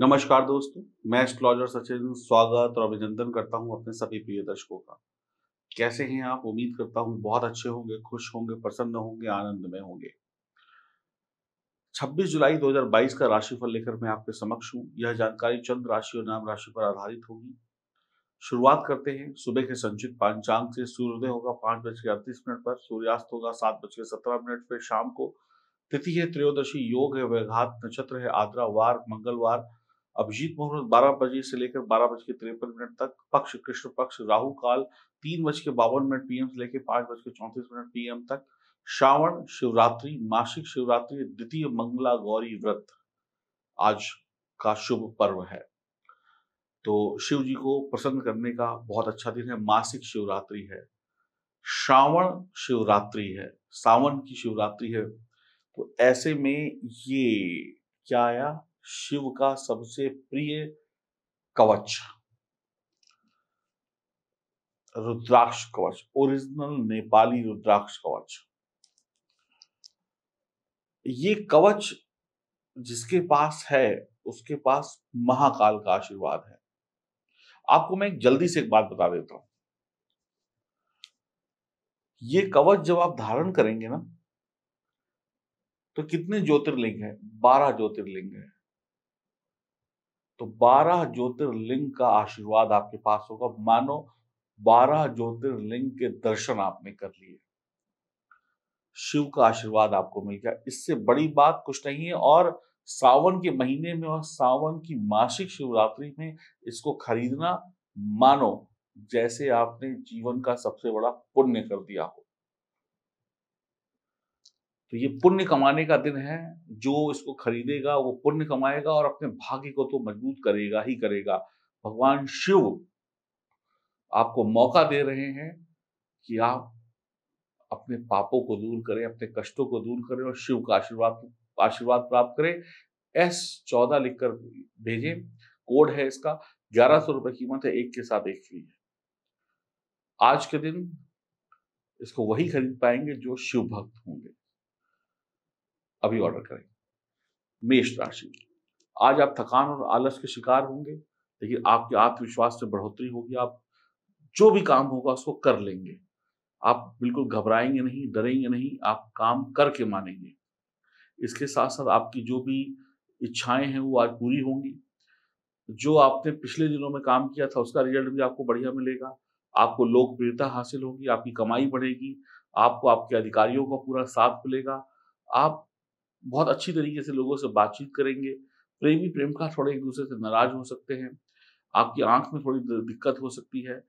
नमस्कार दोस्तों मैं एस्ट्रोलॉजर सचिन स्वागत और अभिनंदन करता हूं अपने सभी प्रिय दर्शकों का कैसे हैं आप उम्मीद करता हूं बहुत अच्छे होंगे खुश होंगे प्रसन्न होंगे आनंद में होंगे 26 जुलाई 2022 का राशिफल लेकर मैं आपके समक्ष हूं यह जानकारी चंद्र राशि और नाम राशि पर आधारित होगी शुरुआत करते हैं सुबह के संचित पांचांग से सूर्योदय होगा पांच बज के अड़तीस मिनट पर सूर्यास्त होगा सात बज के सत्रह मिनट पर शाम को तिथि है त्रयोदशी योग है वैघात नक्षत्र है आद्रा वार मंगलवार अभिजीत मुहूर्त बारह बजे से लेकर बारह बज के तिरपन मिनट तक पक्ष कृष्ण पक्ष राहु काल तीन बज के बावन मिनट पीएम से लेकर पांच बज के चौंतीस मिनट पीएम तक श्रावण शिवरात्रि मासिक शिवरात्रि द्वितीय मंगला गौरी व्रत आज का शुभ पर्व है तो शिव जी को प्रसन्न करने का बहुत अच्छा दिन है मासिक शिवरात्रि है श्रावण शिवरात्रि है सावन की शिवरात्रि है तो ऐसे में ये क्या आया शिव का सबसे प्रिय कवच रुद्राक्ष कवच ओरिजिनल नेपाली रुद्राक्ष कवच ये कवच जिसके पास है उसके पास महाकाल का आशीर्वाद है आपको मैं जल्दी से एक बात बता देता हूं ये कवच जब आप धारण करेंगे ना तो कितने ज्योतिर्लिंग है बारह ज्योतिर्लिंग है तो बारह ज्योतिर्लिंग का आशीर्वाद आपके पास होगा मानो बारह ज्योतिर्लिंग के दर्शन आपने कर लिए शिव का आशीर्वाद आपको मिल गया इससे बड़ी बात कुछ नहीं है और सावन के महीने में और सावन की मासिक शिवरात्रि में इसको खरीदना मानो जैसे आपने जीवन का सबसे बड़ा पुण्य कर दिया हो तो ये पुण्य कमाने का दिन है जो इसको खरीदेगा वो पुण्य कमाएगा और अपने भाग्य को तो मजबूत करेगा ही करेगा भगवान शिव आपको मौका दे रहे हैं कि आप अपने पापों को दूर करें अपने कष्टों को दूर करें और शिव का आशीर्वाद आशीर्वाद प्राप्त करें एस चौदह लिखकर भेजें कोड है इसका ग्यारह सौ रुपये कीमत है एक के साथ एक फ्री है आज के दिन इसको वही खरीद पाएंगे जो शिव भक्त होंगे अभी ऑर्डर करेंगे मेष राशि आज आप थकान और आलस के शिकार होंगे लेकिन आपके आत्मविश्वास में बढ़ोतरी होगी आप जो भी काम होगा उसको कर लेंगे आप बिल्कुल घबराएंगे नहीं डरेंगे नहीं आप काम करके मानेंगे इसके साथ साथ आपकी जो भी इच्छाएं हैं वो आज पूरी होंगी जो आपने पिछले दिनों में काम किया था उसका रिजल्ट भी आपको बढ़िया मिलेगा आपको लोकप्रियता हासिल होगी आपकी कमाई बढ़ेगी आपको आपके अधिकारियों का पूरा साथ मिलेगा आप बहुत अच्छी तरीके से लोगों से बातचीत करेंगे प्रेमी प्रेम का थोड़े एक दूसरे से नाराज हो सकते हैं आपकी आंख में थोड़ी दिक्कत हो सकती है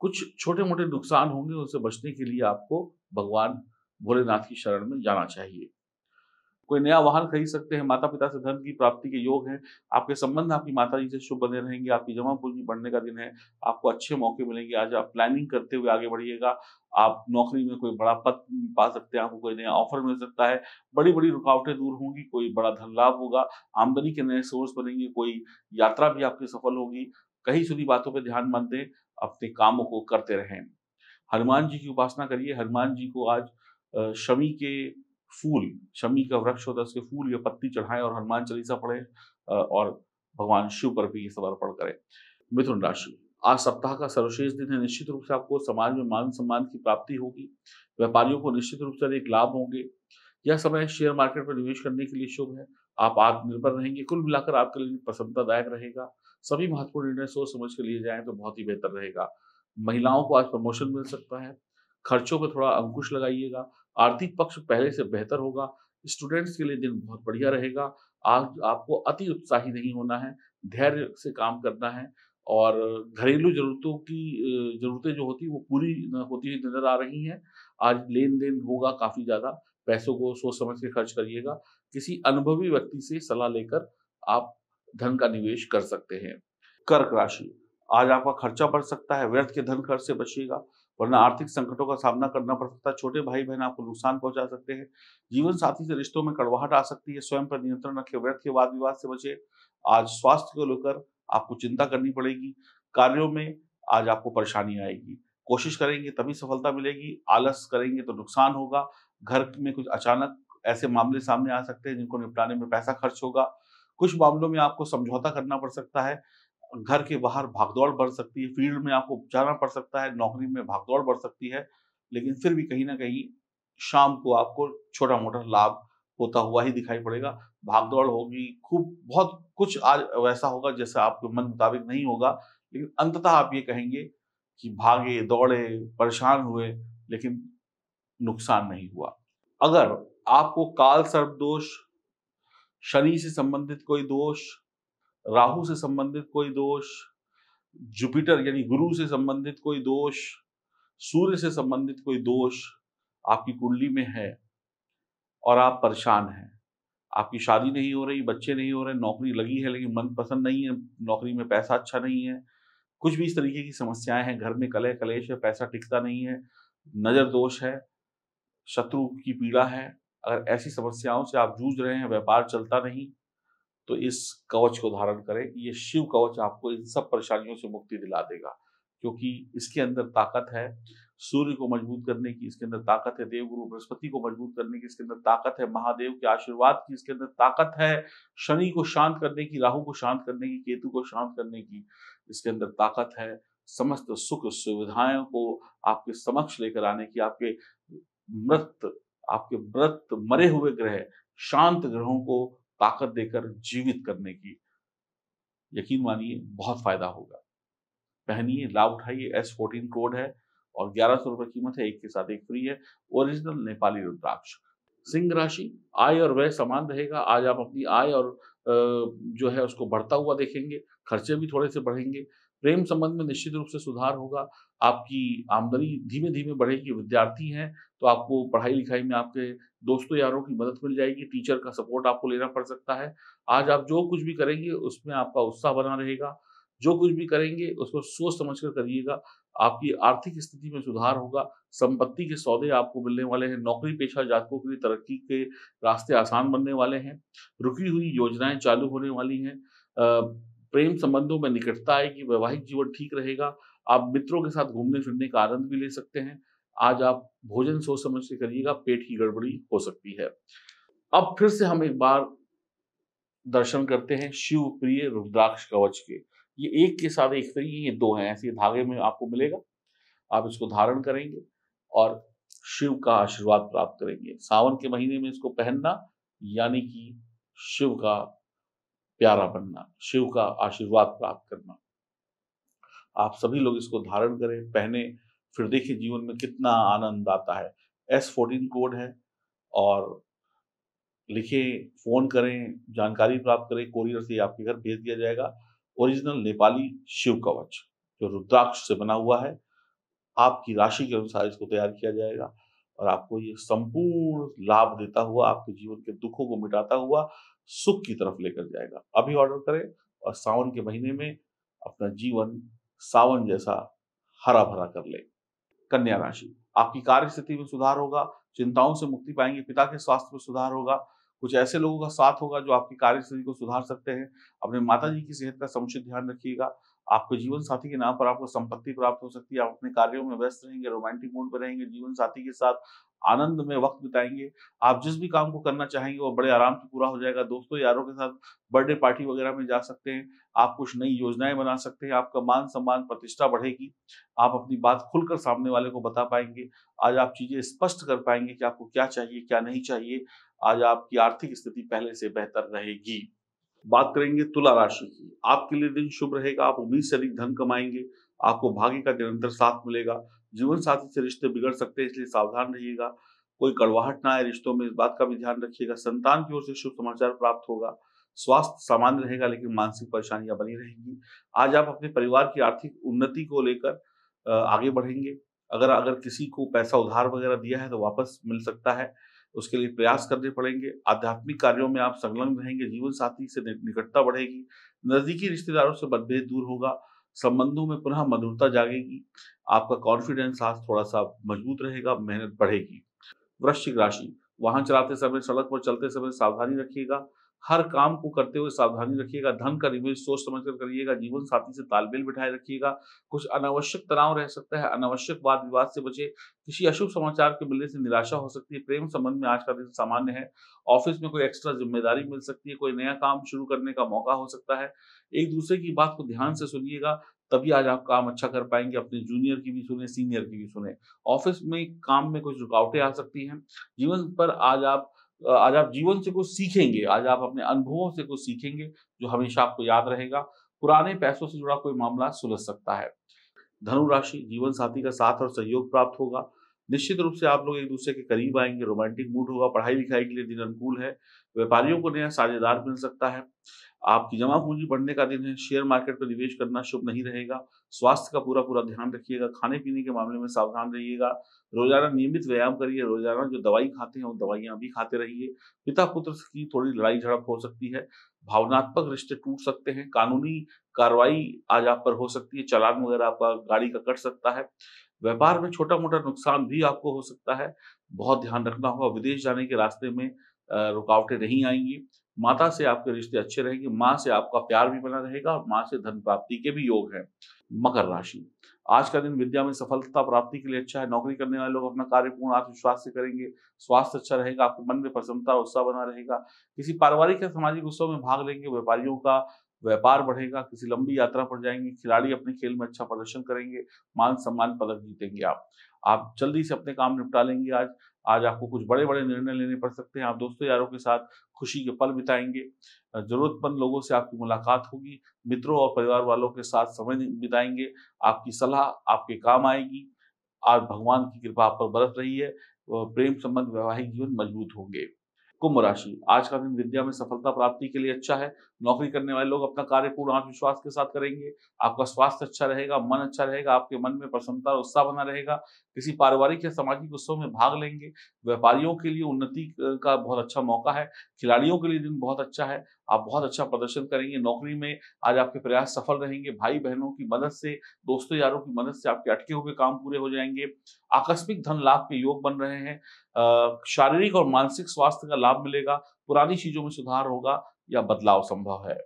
कुछ छोटे मोटे नुकसान होंगे उनसे बचने के लिए आपको भगवान भोलेनाथ की शरण में जाना चाहिए कोई नया वाहन खरीद सकते हैं माता पिता से धन की प्राप्ति के योग हैं आपके संबंध आपकी माता जी से शुभ बने रहेंगे आपकी जमा पूंजी बढ़ने का दिन है आपको अच्छे मौके मिलेंगे आज आप प्लानिंग करते हुए आगे बढ़िएगा आप नौकरी में कोई बड़ा पद पा सकते हैं आपको कोई नया ऑफर मिल सकता है बड़ी बड़ी रुकावटें दूर होंगी कोई बड़ा धन लाभ होगा आमदनी के नए सोर्स बनेंगे कोई यात्रा भी आपकी सफल होगी कहीं सुनी बातों पर ध्यान मत दें अपने कामों को करते रहें हनुमान जी की उपासना करिए हनुमान जी को आज शमी के फूल शमी का वृक्ष होता है उसके फूल या पत्ती चढ़ाएं और हनुमान चालीसा पढ़ें और भगवान शिव पर भी समर्पण करें मिथुन राशि आज सप्ताह का सर्वश्रेष्ठ दिन है निश्चित रूप से आपको समाज में मान सम्मान की प्राप्ति होगी व्यापारियों को निश्चित रूप से अधिक लाभ होंगे यह समय शेयर मार्केट में निवेश करने के लिए शुभ है आप आत्मनिर्भर रहेंगे कुल मिलाकर आपके लिए प्रसन्नतादायक रहेगा सभी महत्वपूर्ण निर्णय सोच समझ के लिए जाए तो बहुत ही बेहतर रहेगा महिलाओं को आज प्रमोशन मिल सकता है खर्चों पर थोड़ा अंकुश लगाइएगा आर्थिक पक्ष पहले से बेहतर होगा स्टूडेंट्स के लिए दिन बहुत बढ़िया रहेगा आज आपको अति उत्साही नहीं होना है धैर्य से काम करना है और घरेलू जरूरतों की जरूरतें जो होती वो पूरी होती हुई नजर आ रही हैं आज लेन देन होगा काफ़ी ज़्यादा पैसों को सोच समझ के खर्च करिएगा किसी अनुभवी व्यक्ति से सलाह लेकर आप धन का निवेश कर सकते हैं कर्क राशि आज आपका खर्चा बढ़ सकता है व्यर्थ के धन खर्च से बचिएगा वरना आर्थिक संकटों का सामना करना पड़ सकता है छोटे भाई बहन आपको नुकसान पहुंचा सकते हैं जीवन साथी से रिश्तों में कड़वाहट आ सकती है स्वयं पर नियंत्रण रखें व्यर्थ के वाद विवाद से बचे आज स्वास्थ्य को लेकर आपको चिंता करनी पड़ेगी कार्यों में आज आपको परेशानी आएगी कोशिश करेंगे तभी सफलता मिलेगी आलस करेंगे तो नुकसान होगा घर में कुछ अचानक ऐसे मामले सामने आ सकते हैं जिनको निपटाने में पैसा खर्च होगा कुछ मामलों में आपको समझौता करना पड़ सकता है घर के बाहर भागदौड़ बढ़ सकती है फील्ड में आपको जाना पड़ सकता है नौकरी में भागदौड़ बढ़ सकती है लेकिन फिर भी कहीं ना कहीं शाम को आपको छोटा मोटा लाभ होता हुआ ही दिखाई पड़ेगा भागदौड़ होगी खूब बहुत कुछ आज वैसा होगा जैसा आपके मन मुताबिक नहीं होगा लेकिन अंततः आप ये कहेंगे कि भागे दौड़े परेशान हुए लेकिन नुकसान नहीं हुआ अगर आपको काल सर्प दोष शनि से संबंधित कोई दोष राहु से संबंधित कोई दोष जुपिटर यानी गुरु से संबंधित कोई दोष सूर्य से संबंधित कोई दोष आपकी कुंडली में है और आप परेशान हैं आपकी शादी नहीं हो रही बच्चे नहीं हो रहे नौकरी लगी है लेकिन मन पसंद नहीं है नौकरी में पैसा अच्छा नहीं है कुछ भी इस तरीके की समस्याएं हैं घर में कलह कलेश है पैसा टिकता नहीं है नज़र दोष है शत्रु की पीड़ा है अगर ऐसी समस्याओं से आप जूझ रहे हैं व्यापार चलता नहीं तो इस कवच को धारण करें ये शिव कवच आपको इन सब परेशानियों से मुक्ति दिला देगा क्योंकि इसके अंदर ताकत है सूर्य को मजबूत करने की इसके अंदर ताकत है देवगुरु बृहस्पति को मजबूत करने की इसके अंदर ताकत है महादेव के आशीर्वाद की इसके अंदर ताकत है शनि को शांत करने की राहु को शांत करने की केतु को शांत करने की इसके अंदर ताकत है समस्त सुख सुविधाएं को आपके समक्ष लेकर आने की आपके मृत आपके व्रत मरे हुए ग्रह शांत ग्रहों को ताकत देकर जीवित करने की यकीन मानिए बहुत फायदा होगा पहनिए लाभ उठाइए एस फोर्टीन कोड है और ग्यारह सौ रुपये कीमत है एक के साथ एक फ्री है ओरिजिनल नेपाली रुद्राक्ष सिंह राशि आय और व्यय समान रहेगा आज आप अपनी आय और जो है उसको बढ़ता हुआ देखेंगे खर्चे भी थोड़े से बढ़ेंगे प्रेम संबंध में निश्चित रूप से सुधार होगा आपकी आमदनी धीमे धीमे बढ़ेगी विद्यार्थी हैं तो आपको पढ़ाई लिखाई में आपके दोस्तों यारों की मदद मिल जाएगी टीचर का सपोर्ट आपको लेना पड़ सकता है आज आप जो कुछ भी करेंगे उसमें आपका उत्साह बना रहेगा जो कुछ भी करेंगे उसको सोच समझ कर करिएगा आपकी आर्थिक स्थिति में सुधार होगा संपत्ति के सौदे आपको मिलने वाले हैं नौकरी पेशा जातकों के लिए तरक्की के रास्ते आसान बनने वाले हैं रुकी हुई योजनाएं चालू होने वाली हैं प्रेम संबंधों में निकटता आएगी वैवाहिक जीवन ठीक रहेगा आप मित्रों के साथ घूमने फिरने का आनंद भी ले सकते हैं आज आप भोजन सोच समझ के करिएगा पेट की गड़बड़ी हो सकती है अब फिर से हम एक बार दर्शन करते हैं शिव प्रिय रुद्राक्ष कवच के ये एक के साथ एक नहीं ये दो हैं ऐसे धागे में आपको मिलेगा आप इसको धारण करेंगे और शिव का आशीर्वाद प्राप्त करेंगे सावन के महीने में इसको पहनना यानी कि शिव का प्यारा बनना शिव का आशीर्वाद प्राप्त करना आप सभी लोग इसको धारण करें पहने फिर देखिए जीवन में कितना आनंद आता है एस फोर्टीन कोड है और लिखे फ़ोन करें जानकारी प्राप्त करें कोरियर से आपके घर भेज दिया जाएगा ओरिजिनल नेपाली शिव कवच जो रुद्राक्ष से बना हुआ है आपकी राशि के अनुसार इसको तैयार किया जाएगा और आपको ये संपूर्ण लाभ देता हुआ आपके जीवन के दुखों को मिटाता हुआ सुख की तरफ लेकर जाएगा अभी ऑर्डर करें और सावन के महीने में अपना जीवन सावन जैसा हरा भरा कर ले कन्या राशि आपकी कार्य स्थिति में सुधार होगा चिंताओं से मुक्ति पाएंगे पिता के स्वास्थ्य में सुधार होगा कुछ ऐसे लोगों का साथ होगा जो आपकी कार्य स्थिति को सुधार सकते हैं अपने माता जी की सेहत का समुचित ध्यान रखिएगा आपको जीवन साथी के नाम पर आपको संपत्ति प्राप्त हो सकती है आप अपने कार्यों में व्यस्त रहेंगे रोमांटिक मूड पर रहेंगे जीवन साथी के साथ आनंद में वक्त बिताएंगे आप जिस भी काम को करना चाहेंगे वो बड़े आराम से पूरा हो जाएगा दोस्तों यारों के साथ बर्थडे पार्टी वगैरह में जा सकते हैं आप कुछ नई योजनाएं बना सकते हैं आपका मान सम्मान प्रतिष्ठा बढ़ेगी आप अपनी बात खुलकर सामने वाले को बता पाएंगे आज आप चीजें स्पष्ट कर पाएंगे कि आपको क्या चाहिए क्या नहीं चाहिए आज आपकी आर्थिक स्थिति पहले से बेहतर रहेगी बात करेंगे तुला राशि की आपके लिए दिन शुभ रहेगा आप उम्मीद से अधिक धन कमाएंगे आपको भाग्य का निरंतर साथ मिलेगा जीवन साथी से रिश्ते बिगड़ सकते हैं इसलिए सावधान रहिएगा कोई कड़वाहट ना आए रिश्तों में इस बात का भी ध्यान रखिएगा संतान की ओर से शुभ समाचार प्राप्त होगा स्वास्थ्य सामान्य रहेगा लेकिन मानसिक परेशानियां बनी रहेंगी आज आप अपने परिवार की आर्थिक उन्नति को लेकर आगे बढ़ेंगे अगर अगर किसी को पैसा उधार वगैरह दिया है तो वापस मिल सकता है उसके लिए प्रयास करने पड़ेंगे आध्यात्मिक कार्यों में आप संलग्न रहेंगे जीवन साथी से निकटता बढ़ेगी नजदीकी रिश्तेदारों से मतभेद दूर होगा संबंधों में पुनः मधुरता जागेगी आपका कॉन्फिडेंस आज थोड़ा सा मजबूत रहेगा मेहनत बढ़ेगी वृश्चिक राशि वाहन चलाते समय सड़क पर चलते समय सावधानी रखिएगा हर काम को करते हुए सावधानी रखिएगा धन का निवेश सोच समझ कर करिएगा जीवन साथी से तालमेल बिठाए रखिएगा कुछ अनावश्यक तनाव रह सकता है अनावश्यक वाद विवाद से बचे किसी अशुभ समाचार के मिलने से निराशा हो सकती है प्रेम संबंध में आज का दिन सामान्य है ऑफिस में कोई एक्स्ट्रा जिम्मेदारी मिल सकती है कोई नया काम शुरू करने का मौका हो सकता है एक दूसरे की बात को ध्यान से सुनिएगा तभी आज आप काम अच्छा कर पाएंगे अपने जूनियर की भी सुने सीनियर की भी सुने ऑफिस में काम में कुछ रुकावटें आ सकती हैं जीवन पर आज आप आज आप जीवन से कुछ सीखेंगे आज आप अपने अनुभवों से कुछ सीखेंगे जो हमेशा आपको याद रहेगा पुराने पैसों से जुड़ा कोई मामला सुलझ सकता है धनु राशि जीवन साथी का साथ और सहयोग प्राप्त होगा निश्चित रूप से आप लोग एक दूसरे के करीब आएंगे रोमांटिक मूड होगा पढ़ाई लिखाई के लिए दिन अनुकूल है व्यापारियों को नया साझेदार मिल सकता है आपकी जमा पूंजी बढ़ने का दिन है शेयर मार्केट पर निवेश करना शुभ नहीं रहेगा स्वास्थ्य का पूरा पूरा ध्यान रखिएगा खाने पीने के मामले में सावधान रहिएगा रोजाना नियमित व्यायाम करिए रोजाना जो दवाई खाते हैं वो दवाइयां भी खाते रहिए पिता पुत्र की थोड़ी लड़ाई झड़प हो सकती है भावनात्मक रिश्ते टूट सकते हैं कानूनी कार्रवाई आज आप पर हो सकती है चालान वगैरह आपका गाड़ी का कट सकता है व्यापार में छोटा मोटा नुकसान भी आपको हो सकता है बहुत ध्यान रखना होगा विदेश जाने के रास्ते में रुकावटें नहीं आएंगी माता से आपके रिश्ते अच्छे रहेंगे माँ से आपका प्यार भी बना रहेगा और माँ से धन प्राप्ति के भी योग है मकर राशि आज का दिन विद्या में सफलता प्राप्ति के लिए अच्छा है नौकरी करने वाले लोग अपना कार्य पूर्ण आत्मविश्वास से करेंगे स्वास्थ्य अच्छा रहेगा आपके मन में प्रसन्नता उत्साह बना रहेगा किसी पारिवारिक या सामाजिक उत्सव में भाग लेंगे व्यापारियों का व्यापार बढ़ेगा किसी लंबी यात्रा पर जाएंगे खिलाड़ी अपने खेल में अच्छा प्रदर्शन करेंगे मान सम्मान पदक जीतेंगे आप आप जल्दी से अपने काम निपटा लेंगे आज आज आपको कुछ बड़े बड़े निर्णय लेने पड़ सकते हैं आप दोस्तों यारों के साथ खुशी के पल बिताएंगे जरूरतमंद लोगों से आपकी मुलाकात होगी मित्रों और परिवार वालों के साथ समय बिताएंगे आपकी सलाह आपके काम आएगी आज भगवान की कृपा आप पर बरस रही है प्रेम संबंध वैवाहिक जीवन मजबूत होंगे कुंभ राशि आज का दिन विद्या में सफलता प्राप्ति के लिए अच्छा है नौकरी करने वाले लोग अपना कार्य पूर्ण आत्मविश्वास के साथ करेंगे आपका स्वास्थ्य अच्छा रहेगा मन अच्छा रहेगा आपके मन में प्रसन्नता और उत्साह बना रहेगा किसी पारिवारिक या सामाजिक उत्सव में भाग लेंगे व्यापारियों के लिए उन्नति का बहुत अच्छा मौका है खिलाड़ियों के लिए दिन बहुत अच्छा है आप बहुत अच्छा प्रदर्शन करेंगे नौकरी में आज आपके प्रयास सफल रहेंगे भाई बहनों की मदद से दोस्तों यारों की मदद से आपके अटके हुए काम पूरे हो जाएंगे आकस्मिक धन लाभ के योग बन रहे हैं शारीरिक और मानसिक स्वास्थ्य का लाभ मिलेगा पुरानी चीजों में सुधार होगा या बदलाव संभव है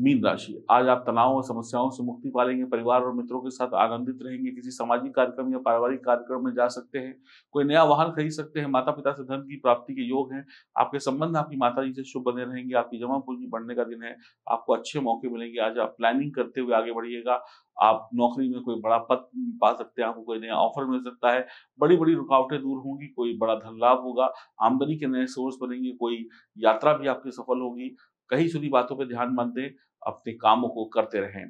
मीन राशि आज आप तनाव और समस्याओं से मुक्ति पालेंगे परिवार और मित्रों के साथ आनंदित रहेंगे किसी सामाजिक कार्यक्रम या पारिवारिक कार्यक्रम में जा सकते हैं कोई नया वाहन खरीद सकते हैं माता पिता से धन की प्राप्ति के योग हैं आपके संबंध आपकी माता जी से शुभ बने रहेंगे आपकी जमा पूंजी बढ़ने का दिन है आपको अच्छे मौके मिलेंगे आज आप प्लानिंग करते हुए आगे बढ़िएगा आप नौकरी में कोई बड़ा पद पा सकते हैं आपको कोई नया ऑफर मिल सकता है बड़ी बड़ी रुकावटें दूर होंगी कोई बड़ा धन लाभ होगा आमदनी के नए सोर्स बनेंगे कोई यात्रा भी आपकी सफल होगी कही सुनी बातों पर ध्यान मत दें अपने कामों को करते रहें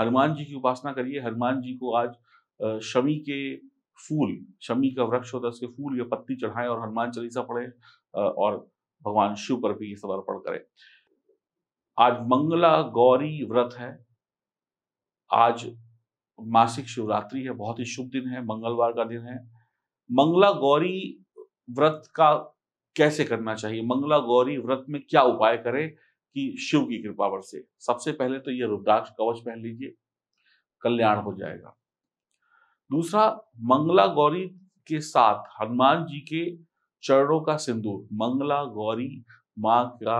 हनुमान जी की उपासना करिए हनुमान जी को आज शमी के फूल शमी का वृक्ष होता है उसके फूल या पत्ती चढ़ाएं और हनुमान चालीसा पढ़ें और भगवान शिव पर भी ये समर्पण करें आज मंगला गौरी व्रत है आज मासिक शिवरात्रि है बहुत ही शुभ दिन है मंगलवार का दिन है मंगला गौरी व्रत का कैसे करना चाहिए मंगला गौरी व्रत में क्या उपाय करें कि शिव की कृपा से सबसे पहले तो ये रुद्राक्ष कवच पहन लीजिए कल्याण हो जाएगा दूसरा मंगला गौरी के साथ हनुमान जी के चरणों का सिंदूर मंगला गौरी माँ का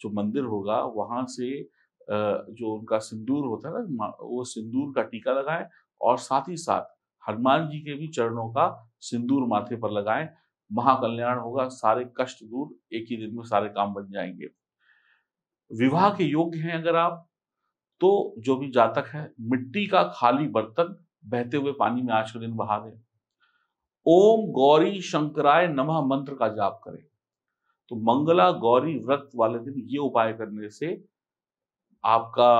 जो मंदिर होगा वहां से जो उनका सिंदूर होता है ना वो सिंदूर का टीका लगाएं और साथ ही साथ हनुमान जी के भी चरणों का सिंदूर माथे पर लगाएं महाकल्याण होगा सारे कष्ट दूर एक ही दिन में सारे काम बन जाएंगे विवाह के योग्य हैं अगर आप तो जो भी जातक है मिट्टी का खाली बर्तन बहते हुए पानी में आज के दिन बहा दें ओम गौरी शंकराय नमः मंत्र का जाप करें तो मंगला गौरी व्रत वाले दिन ये उपाय करने से आपका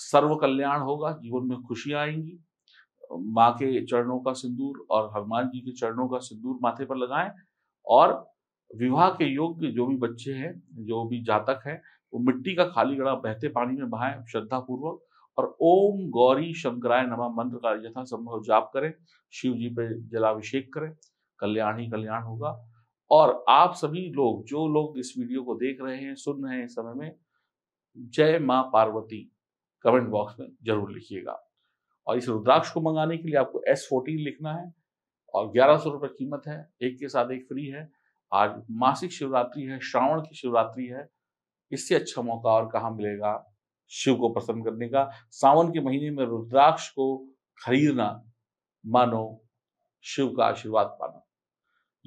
सर्व कल्याण होगा जीवन में खुशियां आएंगी माँ के चरणों का सिंदूर और हनुमान जी के चरणों का सिंदूर माथे पर लगाएं और विवाह के योग्य जो भी बच्चे हैं जो भी जातक हैं वो मिट्टी का खाली गड़ा बहते पानी में बहाएं पूर्वक और ओम गौरी शंकराय नमा मंत्र का यथा संभव जाप करें शिव जी पे जलाभिषेक करें कल्याण ही कल्याण होगा और आप सभी लोग जो लोग इस वीडियो को देख रहे हैं सुन रहे हैं इस समय में जय माँ पार्वती कमेंट बॉक्स में जरूर लिखिएगा और इस रुद्राक्ष को मंगाने के लिए आपको एस फोर्टीन लिखना है और ग्यारह सौ रुपये कीमत है एक के साथ एक फ्री है आज मासिक शिवरात्रि है श्रावण की शिवरात्रि है इससे अच्छा मौका और कहाँ मिलेगा शिव को प्रसन्न करने का सावन के महीने में रुद्राक्ष को खरीदना मानो शिव का आशीर्वाद पाना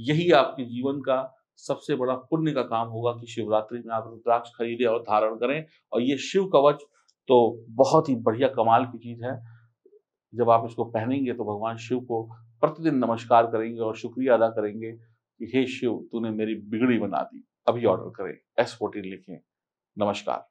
यही आपके जीवन का सबसे बड़ा पुण्य का काम होगा कि शिवरात्रि में आप रुद्राक्ष खरीदें और धारण करें और ये शिव कवच तो बहुत ही बढ़िया कमाल की चीज़ है जब आप इसको पहनेंगे तो भगवान शिव को प्रतिदिन नमस्कार करेंगे और शुक्रिया अदा करेंगे कि हे शिव तूने मेरी बिगड़ी बना दी अभी ऑर्डर करें एस फोर्टीन लिखें नमस्कार